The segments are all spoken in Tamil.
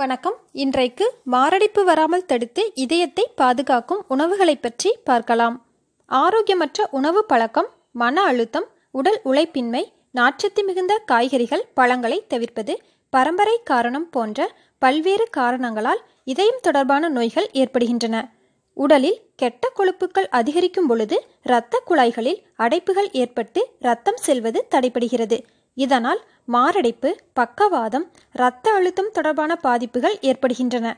வணக்கம் இன்றைக்கு மாரடைப்பு வராமல் தடுத்து இதயத்தை பாதுகாக்கும் உணவுகளை பற்றி பார்க்கலாம் ஆரோக்கியமற்ற உணவு பழக்கம் மன அழுத்தம் உடல் உழைப்பின்மை நாற்றத்து மிகுந்த காய்கறிகள் பழங்களை தவிர்ப்பது பரம்பரை காரணம் போன்ற பல்வேறு காரணங்களால் இதயம் தொடர்பான நோய்கள் ஏற்படுகின்றன உடலில் கெட்ட கொழுப்புகள் அதிகரிக்கும் பொழுது இரத்த குழாய்களில் அடைப்புகள் ஏற்பட்டு ரத்தம் செல்வது தடைபடுகிறது இதனால் மாரடைப்பு பக்கவாதம் இரத்த அழுத்தம் தொடர்பான பாதிப்புகள் ஏற்படுகின்றன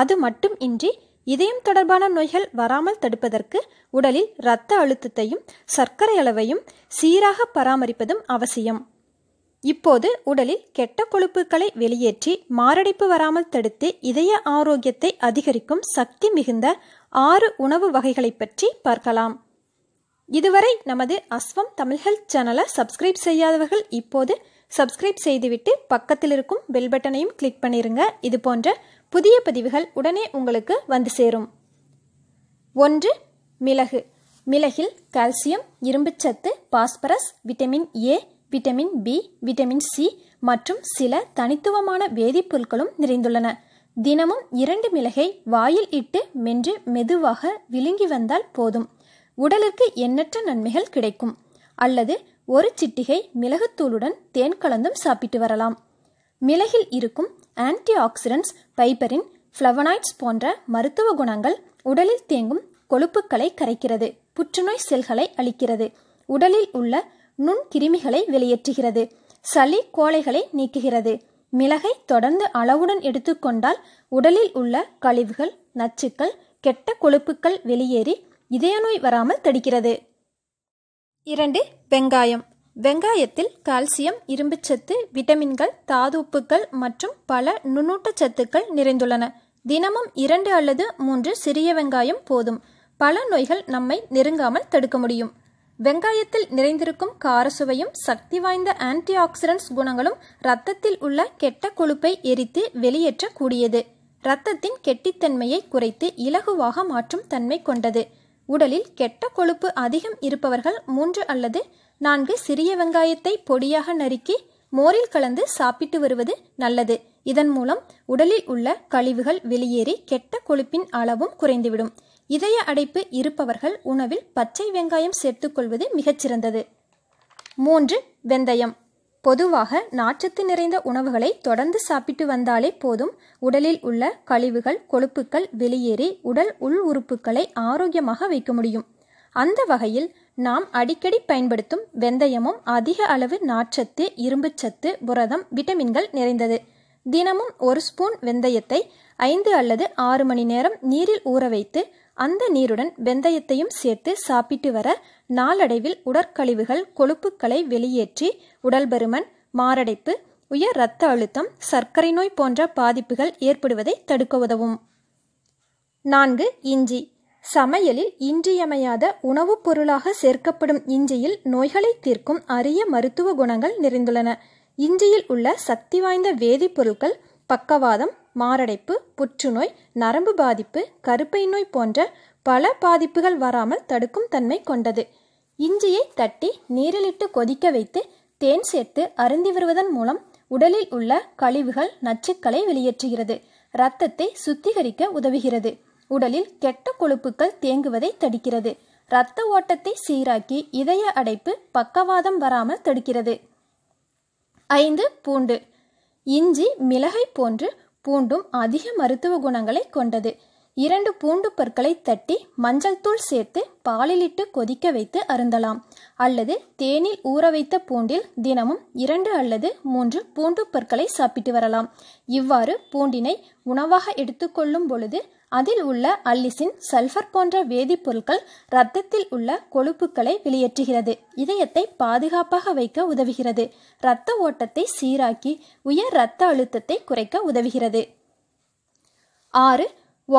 அது மட்டும் இன்றி இதயம் தொடர்பான நோய்கள் வராமல் தடுப்பதற்கு உடலில் இரத்த அழுத்தத்தையும் சர்க்கரை அளவையும் சீராக பராமரிப்பதும் அவசியம் இப்போது உடலில் கெட்ட கொழுப்புகளை வெளியேற்றி மாரடைப்பு வராமல் தடுத்து இதய ஆரோக்கியத்தை அதிகரிக்கும் சக்தி மிகுந்த ஆறு உணவு வகைகளை பற்றி பார்க்கலாம் இதுவரை நமது அஸ்வம் தமிழ் ஹெல்த் சேனலை சப்ஸ்கிரைப் செய்யாதவர்கள் இப்போது சப்ஸ்கிரைப் செய்துவிட்டு பக்கத்தில் இருக்கும் பெல் பட்டனையும் கிளிக் பண்ணிருங்க இது போன்ற புதிய பதிவுகள் உடனே உங்களுக்கு வந்து சேரும் ஒன்று மிளகு மிளகில் கால்சியம் இரும்புச்சத்து phosphorus vitamin A vitamin B vitamin C மற்றும் சில தனித்துவமான வேதிப்பொருட்களும் நிறைந்துள்ளன தினமும் இரண்டு மிளகை வாயில் இட்டு மென்று மெதுவாக விழுங்கி வந்தால் போதும் உடலுக்கு எண்ணற்ற நன்மைகள் கிடைக்கும் அல்லது ஒரு சிட்டிகை மிளகுத்தூளுடன் தேன் கலந்தும் சாப்பிட்டு வரலாம் மிளகில் இருக்கும் ஆன்டி ஆக்சிடென்ட்ஸ் பைபரின் ஃப்ளவனாய்ட்ஸ் போன்ற மருத்துவ குணங்கள் உடலில் தேங்கும் கொழுப்புக்களை கரைக்கிறது புற்றுநோய் செல்களை அளிக்கிறது உடலில் உள்ள நுண் கிருமிகளை வெளியேற்றுகிறது சளி கோளைகளை நீக்குகிறது மிளகை தொடர்ந்து அளவுடன் எடுத்துக்கொண்டால் உடலில் உள்ள கழிவுகள் நச்சுக்கள் கெட்ட கொழுப்புக்கள் வெளியேறி இதய நோய் வராமல் தடுக்கிறது இரண்டு வெங்காயம் வெங்காயத்தில் கால்சியம் இரும்புச்சத்து விட்டமின்கள் தாதுப்புகள் மற்றும் பல சத்துக்கள் நிறைந்துள்ளன தினமும் இரண்டு அல்லது மூன்று சிறிய வெங்காயம் போதும் பல நோய்கள் நம்மை நெருங்காமல் தடுக்க முடியும் வெங்காயத்தில் நிறைந்திருக்கும் காரசுவையும் சக்தி வாய்ந்த ஆன்டி ஆக்சிடென்ட்ஸ் குணங்களும் இரத்தத்தில் உள்ள கெட்ட கொழுப்பை எரித்து வெளியேற்றக்கூடியது இரத்தத்தின் கெட்டித்தன்மையை குறைத்து இலகுவாக மாற்றும் தன்மை கொண்டது உடலில் கெட்ட கொழுப்பு அதிகம் இருப்பவர்கள் மூன்று அல்லது நான்கு சிறிய வெங்காயத்தை பொடியாக நறுக்கி மோரில் கலந்து சாப்பிட்டு வருவது நல்லது இதன் மூலம் உடலில் உள்ள கழிவுகள் வெளியேறி கெட்ட கொழுப்பின் அளவும் குறைந்துவிடும் இதய அடைப்பு இருப்பவர்கள் உணவில் பச்சை வெங்காயம் சேர்த்துக்கொள்வது மிகச்சிறந்தது மூன்று வெந்தயம் பொதுவாக நாச்சத்து நிறைந்த உணவுகளை தொடர்ந்து சாப்பிட்டு வந்தாலே போதும் உடலில் உள்ள கழிவுகள் கொழுப்புக்கள் வெளியேறி உடல் உள் உறுப்புகளை ஆரோக்கியமாக வைக்க முடியும் அந்த வகையில் நாம் அடிக்கடி பயன்படுத்தும் வெந்தயமும் அதிக அளவு நார்ச்சத்து இரும்புச்சத்து புரதம் விட்டமின்கள் நிறைந்தது தினமும் ஒரு ஸ்பூன் வெந்தயத்தை ஐந்து அல்லது ஆறு மணி நேரம் நீரில் ஊற வைத்து அந்த நீருடன் வெந்தயத்தையும் சேர்த்து சாப்பிட்டு வர நாளடைவில் உடற்கழிவுகள் கொழுப்புக்களை வெளியேற்றி உடல்பருமன் மாரடைப்பு உயர் இரத்த அழுத்தம் சர்க்கரை நோய் போன்ற பாதிப்புகள் ஏற்படுவதை தடுக்க உதவும் நான்கு இஞ்சி சமையலில் இன்றியமையாத உணவுப் பொருளாக சேர்க்கப்படும் இஞ்சியில் நோய்களை தீர்க்கும் அரிய மருத்துவ குணங்கள் நிறைந்துள்ளன இஞ்சியில் உள்ள சக்தி வாய்ந்த வேதிப்பொருட்கள் பக்கவாதம் மாரடைப்பு புற்றுநோய் நரம்பு பாதிப்பு கருப்பை நோய் போன்ற பல பாதிப்புகள் வராமல் தடுக்கும் தன்மை கொண்டது இஞ்சியை தட்டி நீரிலிட்டு கொதிக்க வைத்து தேன் சேர்த்து அருந்தி வருவதன் மூலம் உடலில் உள்ள கழிவுகள் நச்சுக்களை வெளியேற்றுகிறது இரத்தத்தை சுத்திகரிக்க உதவுகிறது உடலில் கெட்ட கொழுப்புக்கள் தேங்குவதை தடுக்கிறது இரத்த ஓட்டத்தை சீராக்கி இதய அடைப்பு பக்கவாதம் வராமல் தடுக்கிறது ஐந்து பூண்டு இஞ்சி மிளகை போன்று பூண்டும் அதிக மருத்துவ குணங்களை கொண்டது இரண்டு பூண்டு பற்களை தட்டி மஞ்சள் தூள் சேர்த்து பாலிலிட்டு கொதிக்க வைத்து அருந்தலாம் அல்லது தேனில் ஊற வைத்த பூண்டில் தினமும் இரண்டு அல்லது மூன்று பூண்டு பற்களை சாப்பிட்டு வரலாம் இவ்வாறு பூண்டினை உணவாக எடுத்துக்கொள்ளும் பொழுது அதில் உள்ள அல்லிசின் சல்ஃபர் போன்ற வேதிப்பொருட்கள் இரத்தத்தில் உள்ள கொழுப்புகளை வெளியேற்றுகிறது இதயத்தை பாதுகாப்பாக வைக்க உதவுகிறது இரத்த ஓட்டத்தை சீராக்கி உயர் இரத்த அழுத்தத்தை குறைக்க உதவுகிறது ஆறு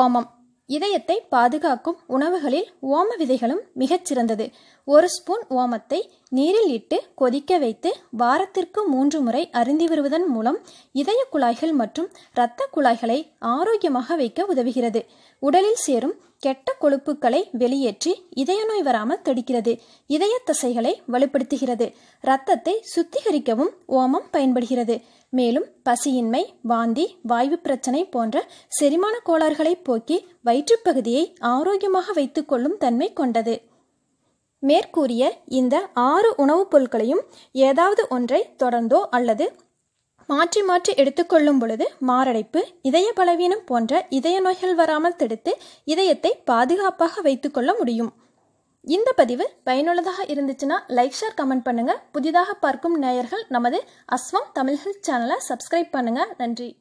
ஓமம் இதயத்தை பாதுகாக்கும் உணவுகளில் ஓம விதைகளும் மிகச்சிறந்தது ஒரு ஸ்பூன் ஓமத்தை நீரில் இட்டு கொதிக்க வைத்து வாரத்திற்கு மூன்று முறை அருந்தி வருவதன் மூலம் இதய குழாய்கள் மற்றும் இரத்த குழாய்களை ஆரோக்கியமாக வைக்க உதவுகிறது உடலில் சேரும் கெட்ட கொழுப்புகளை வெளியேற்றி இதய நோய் வராமல் தடுக்கிறது இதய தசைகளை வலுப்படுத்துகிறது இரத்தத்தை சுத்திகரிக்கவும் ஓமம் பயன்படுகிறது மேலும் பசியின்மை வாந்தி வாய்வு பிரச்சனை போன்ற செரிமான கோளாறுகளை போக்கி வயிற்றுப்பகுதியை ஆரோக்கியமாக வைத்துக்கொள்ளும் தன்மை கொண்டது மேற்கூறிய இந்த ஆறு உணவுப் பொருட்களையும் ஏதாவது ஒன்றை தொடர்ந்தோ அல்லது மாற்றி மாற்றி எடுத்துக்கொள்ளும் பொழுது மாரடைப்பு இதய பலவீனம் போன்ற இதய நோய்கள் வராமல் தடுத்து இதயத்தை பாதுகாப்பாக வைத்துக்கொள்ள முடியும் இந்த பதிவு பயனுள்ளதாக இருந்துச்சுன்னா லைக் ஷேர் கமெண்ட் பண்ணுங்கள் புதிதாக பார்க்கும் நேயர்கள் நமது அஸ்வம் தமிழ்ஹில் சேனலை சப்ஸ்கிரைப் பண்ணுங்கள் நன்றி